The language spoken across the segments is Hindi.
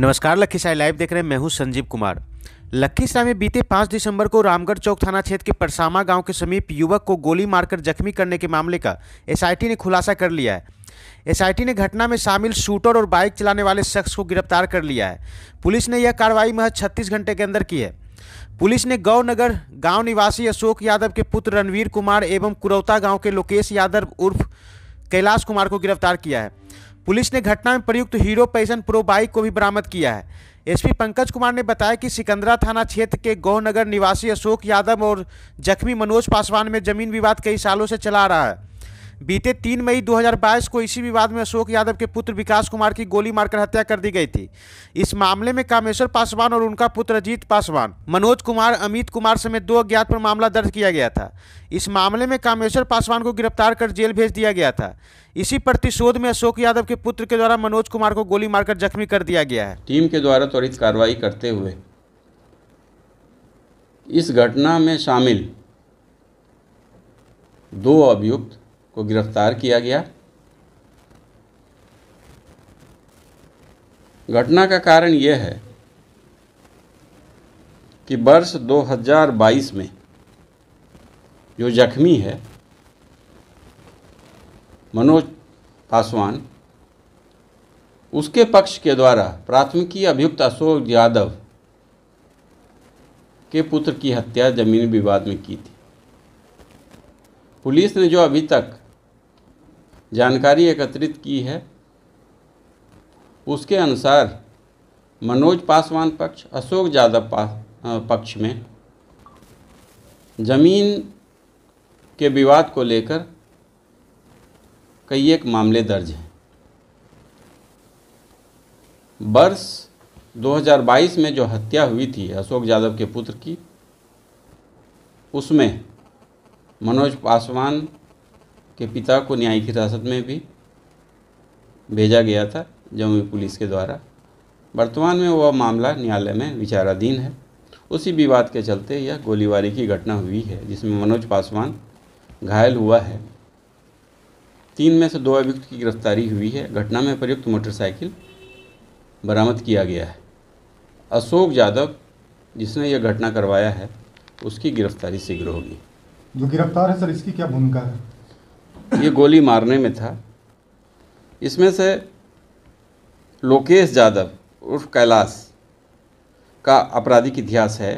नमस्कार लखीसराय लाइव देख रहे हैं मैं हूं संजीव कुमार लखीसराय में बीते 5 दिसंबर को रामगढ़ चौक थाना क्षेत्र के परसामा गांव के समीप युवक को गोली मारकर जख्मी करने के मामले का एसआईटी ने खुलासा कर लिया है एसआईटी ने घटना में शामिल शूटर और बाइक चलाने वाले शख्स को गिरफ्तार कर लिया है पुलिस ने यह कार्रवाई महज छत्तीस घंटे के अंदर की है पुलिस ने गौनगर गांव निवासी अशोक यादव के पुत्र रणवीर कुमार एवं कुरौता गांव के लोकेश यादव उर्फ कैलाश कुमार को गिरफ्तार किया है पुलिस ने घटना में प्रयुक्त हीरो पैसन प्रो बाइक को भी बरामद किया है एसपी पंकज कुमार ने बताया कि सिकंदरा थाना क्षेत्र के गौनगर निवासी अशोक यादव और जख्मी मनोज पासवान में जमीन विवाद कई सालों से चला रहा है बीते तीन मई 2022 को इसी विवाद में अशोक यादव के पुत्र विकास कुमार की गोली मारकर हत्या कर दी गई थी इस मामले में कामेश्वर पासवान और उनका पुत्र अजीत पासवान मनोज कुमार अमित कुमार समेत दो अज्ञात पर मामला दर्ज किया गया था इस मामले में कामेश्वर पासवान को गिरफ्तार कर जेल भेज दिया गया था इसी प्रतिशोध में अशोक यादव के पुत्र के द्वारा मनोज कुमार को गोली मारकर जख्मी कर दिया गया है टीम के द्वारा त्वरित कार्रवाई करते हुए इस घटना में शामिल दो अभियुक्त को गिरफ्तार किया गया घटना का कारण यह है कि वर्ष 2022 में जो जख्मी है मनोज पासवान उसके पक्ष के द्वारा प्राथमिकी अभियुक्त अशोक यादव के पुत्र की हत्या जमीनी विवाद में की थी पुलिस ने जो अभी तक जानकारी एकत्रित की है उसके अनुसार मनोज पासवान पक्ष अशोक यादव पक्ष में जमीन के विवाद को लेकर कई एक मामले दर्ज हैं वर्ष 2022 में जो हत्या हुई थी अशोक यादव के पुत्र की उसमें मनोज पासवान के पिता को न्यायिक हिरासत में भी भेजा गया था जम्मू पुलिस के द्वारा वर्तमान में वह मामला न्यायालय में विचाराधीन है उसी विवाद के चलते यह गोलीबारी की घटना हुई है जिसमें मनोज पासवान घायल हुआ है तीन में से दो अभियुक्त की गिरफ्तारी हुई है घटना में प्रयुक्त मोटरसाइकिल बरामद किया गया है अशोक यादव जिसने यह घटना करवाया है उसकी गिरफ्तारी शीघ्र होगी जो गिरफ्तार है सर इसकी क्या भूमिका है ये गोली मारने में था इसमें से लोकेश यादव उर्फ कैलाश का आपराधिक इतिहास है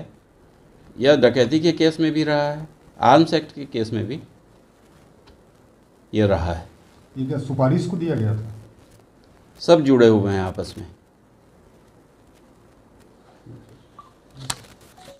यह डकैती के केस में भी रहा है आर्म्स एक्ट के केस में भी ये रहा है सुपारिश को दिया गया था सब जुड़े हुए हैं आपस में